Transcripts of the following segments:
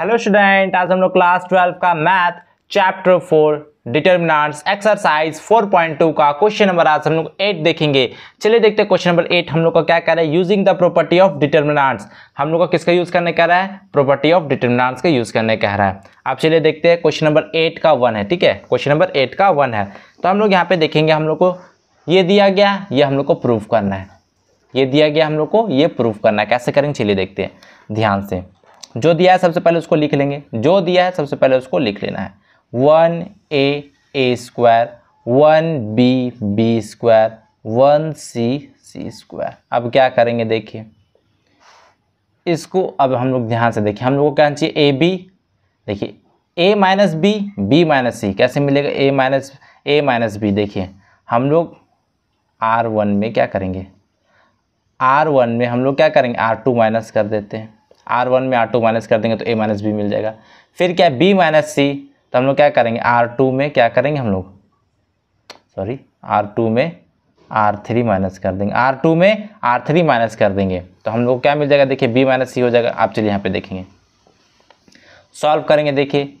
hello student आज हम लोग क्लास ट्वेल्व का math chapter four determinants exercise 4.2 का क्वेश्चन नंबर आज हम लोग एट देखेंगे चलिए देखते हैं क्वेश्चन नंबर एट हम लोग का क्या कह रहा है using the property of determinants हम लोग का किसका यूज करने कह रहा है प्रॉपर्टी ऑफ डिटर्मिनाट्स का यूज करने कह रहा है आप चलिए देखते हैं क्वेश्चन नंबर एट का वन है ठीक है क्वेश्चन नंबर एट का वन है तो हम लोग यहाँ पे देखेंगे हम लोग को ये दिया गया ये हम लोग को प्रूव करना है ये दिया गया हम लोग को ये प्रूव करना है कैसे करेंगे चलिए देखते हैं ध्यान से जो दिया है सबसे पहले उसको लिख लेंगे जो दिया है सबसे पहले उसको लिख लेना है one A A square one B B square one C C square अब क्या करेंगे देखिए इसको अब हम लोग ध्यान से देखिए हम लोग को क्या चाहिए ए बी देखिए A minus B B minus C कैसे मिलेगा A minus A minus B देखिए हम लोग आर वन में क्या करेंगे आर वन में हम लोग क्या करेंगे आर टू माइनस कर देते हैं आर वन में आर टू माइनस कर देंगे तो ए माइनस बी मिल जाएगा फिर क्या बी माइनस सी तो हम लोग क्या करेंगे आर टू में क्या करेंगे हम लोग सॉरी आर टू में आर थ्री माइनस कर देंगे आर टू में आर थ्री माइनस कर देंगे तो हम लोग क्या मिल जाएगा देखिए बी माइनस सी हो जाएगा आप चलिए यहाँ पर देखेंगे सॉल्व करेंगे देखिए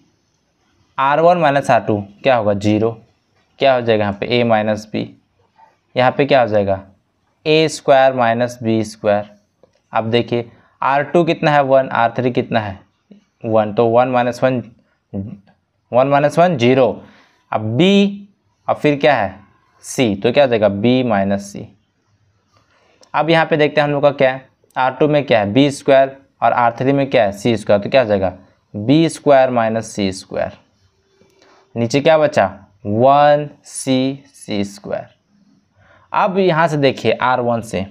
R one minus R two क्या होगा जीरो क्या हो जाएगा यहाँ पे ए माइनस बी यहाँ पर क्या हो जाएगा A square minus B square अब देखिए आर टू कितना है वन आर थ्री कितना है वन तो one minus one one minus one zero अब बी अब फिर क्या है सी तो क्या हो जाएगा बी माइनस सी अब यहाँ पे देखते हैं हम लोग का क्या है आर टू में क्या है बी स्क्वायर और आर थ्री में क्या है सी स्क्वायर तो क्या हो जाएगा B square minus C square नीचे क्या बचा वन सी सी स्क्वायर अब यहाँ से देखिए आर वन से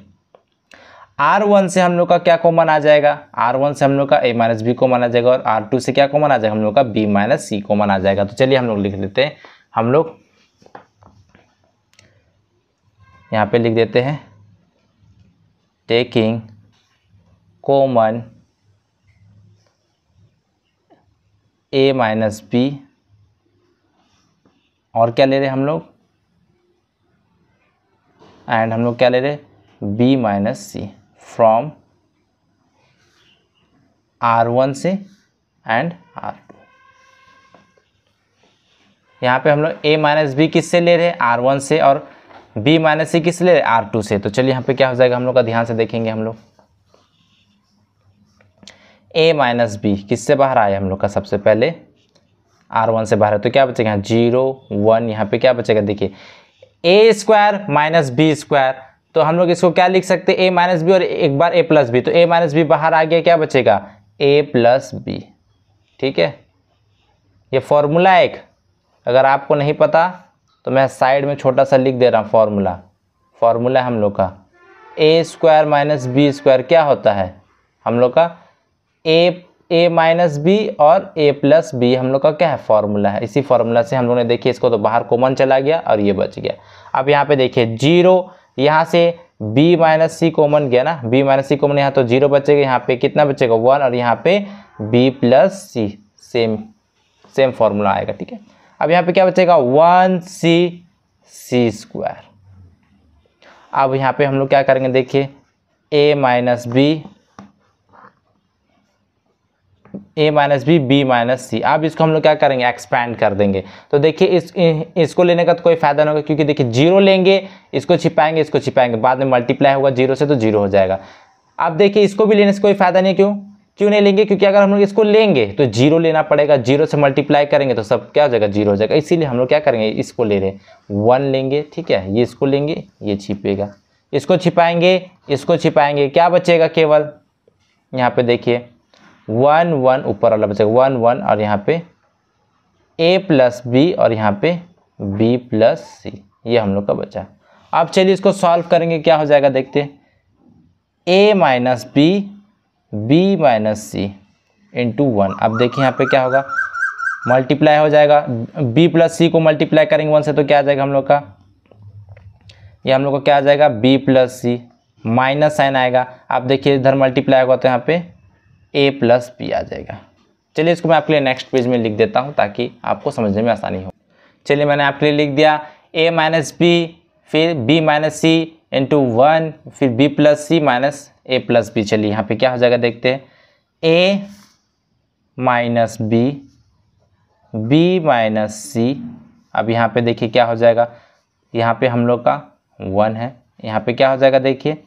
आर वन से हम लोग का क्या कॉमन आ जाएगा आर वन से हम लोग का ए माइनस बी कॉमन आ जाएगा और आर टू से क्या कॉमन आ जाएगा हम लोग का बी माइनस सी कॉमन आ जाएगा तो चलिए हम लोग लिख लेते हैं हम लोग यहाँ पे लिख देते हैं taking common A minus B और क्या ले रहे हम लोग एंड हम लोग क्या ले रहे B minus C from R one से एंड आर टू यहाँ पे हम लोग ए माइनस बी किस से ले रहे हैं आर वन से और बी माइनस सी किस ले रहे हैं आर टू से तो चलिए यहाँ पे क्या हो जाएगा हम लोग का ध्यान से देखेंगे हम लोग ए माइनस बी किससे बाहर आए हम लोग का सबसे पहले आर वन से बाहर है तो क्या बचेगा जीरो वन यहाँ पे क्या बचेगा देखिए A square minus B square तो हम लोग इसको क्या लिख सकते हैं ए माइनस बी और एक बार ए प्लस बी तो ए माइनस बी बाहर आ गया क्या बचेगा ए प्लस बी ठीक है ये फॉर्मूला एक अगर आपको नहीं पता तो मैं साइड में छोटा सा लिख दे रहा हूँ फॉर्मूला फॉर्मूला हम लोग का A square minus B square क्या होता है हम लोग का ए ए माइनस बी और ए प्लस बी हम लोग का क्या है फॉर्मूला है इसी फॉर्मूला से हम लोगों ने देखिए इसको तो बाहर कॉमन चला गया और ये बच गया अब यहाँ पे देखिए जीरो यहाँ से b माइनस सी कॉमन गया ना b माइनस सी कॉमन यहाँ तो जीरो बचेगा यहाँ पे कितना बचेगा वन और यहाँ पे b plus C same same formula आएगा ठीक है अब यहाँ पे क्या बचेगा वन सी सी स्क्वायर अब यहाँ पे हम लोग क्या करेंगे देखिए a minus B A minus B B minus C अब इसको हम लोग क्या करेंगे एक्सपैंड कर देंगे तो देखिए इस इसको लेने का तो कोई फायदा नहीं होगा क्योंकि देखिए जीरो लेंगे इसको छिपाएंगे इसको छिपाएंगे बाद में मल्टीप्लाई होगा जीरो से तो जीरो हो जाएगा अब देखिए इसको भी लेने से कोई फायदा नहीं क्यों क्यों नहीं लेंगे क्योंकि अगर हम लोग इसको लेंगे तो जीरो लेना पड़ेगा जीरो से मल्टीप्लाई करेंगे तो सब क्या हो जाएगा जीरो हो जाएगा इसीलिए हम लोग क्या करेंगे इसको ले रहे वन लेंगे ठीक है ये इसको लेंगे ये छिपेगा इसको छिपाएंगे इसको छिपाएंगे क्या बचेगा केवल यहाँ पे देखिए वन वन ऊपर वाला बचेगा वन वन और यहाँ पे ए प्लस बी और यहाँ पे बी प्लस सी ये हम लोग का बचा अब चलिए इसको सॉल्व करेंगे क्या हो जाएगा देखते A minus B B minus C into one अब देखिए यहाँ पे क्या होगा मल्टीप्लाई हो जाएगा बी प्लस सी को मल्टीप्लाई करेंगे वन से तो क्या आ जाएगा हम लोग का ये हम लोग को क्या आ जाएगा B plus C minus sign आएगा आप देखिए इधर मल्टीप्लाई होगा तो यहाँ पे ए प्लस बी आ जाएगा चलिए इसको मैं आपके लिए नेक्स्ट पेज में लिख देता हूँ ताकि आपको समझने में आसानी हो चलिए मैंने आपके लिए लिख दिया ए माइनस बी फिर B minus C into one फिर B plus C minus A plus B चलिए यहाँ पे क्या हो जाएगा देखते हैं A minus B B minus C अब यहाँ पे देखिए क्या हो जाएगा यहाँ पे हम लोग का वन है यहाँ पे क्या हो जाएगा देखिए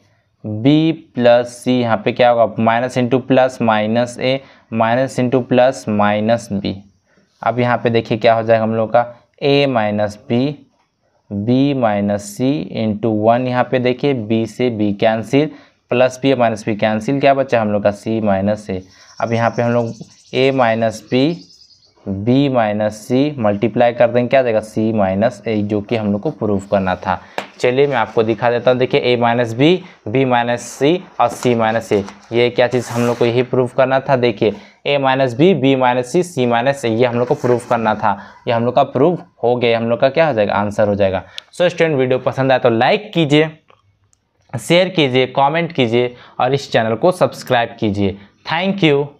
बी प्लस सी यहाँ पे क्या होगा minus into plus minus A minus into plus minus B अब यहाँ पे देखिए क्या हो जाएगा हम लोग का A minus B B minus C into one यहाँ पे देखिए बी से B cancel plus B minus B cancel क्या बचा हम लोग का सी माइनस ए अब यहाँ पे हम लोग A minus B B minus C multiply कर देंगे क्या देगा सी माइनस ए जो कि हम लोग को प्रूव करना था चलिए मैं आपको दिखा देता हूँ देखिए A minus B B minus C और सी माइनस ए ये क्या चीज़ हम लोग को यही प्रूव करना था देखिए A minus B B minus C C minus A ये हम लोग को प्रूव करना था ये हम लोग का प्रूव हो गया हम लोग का क्या हो जाएगा आंसर हो जाएगा सो so, स्टूडेंट वीडियो पसंद आए तो लाइक कीजिए शेयर कीजिए कॉमेंट कीजिए और इस चैनल को सब्सक्राइब कीजिए थैंक यू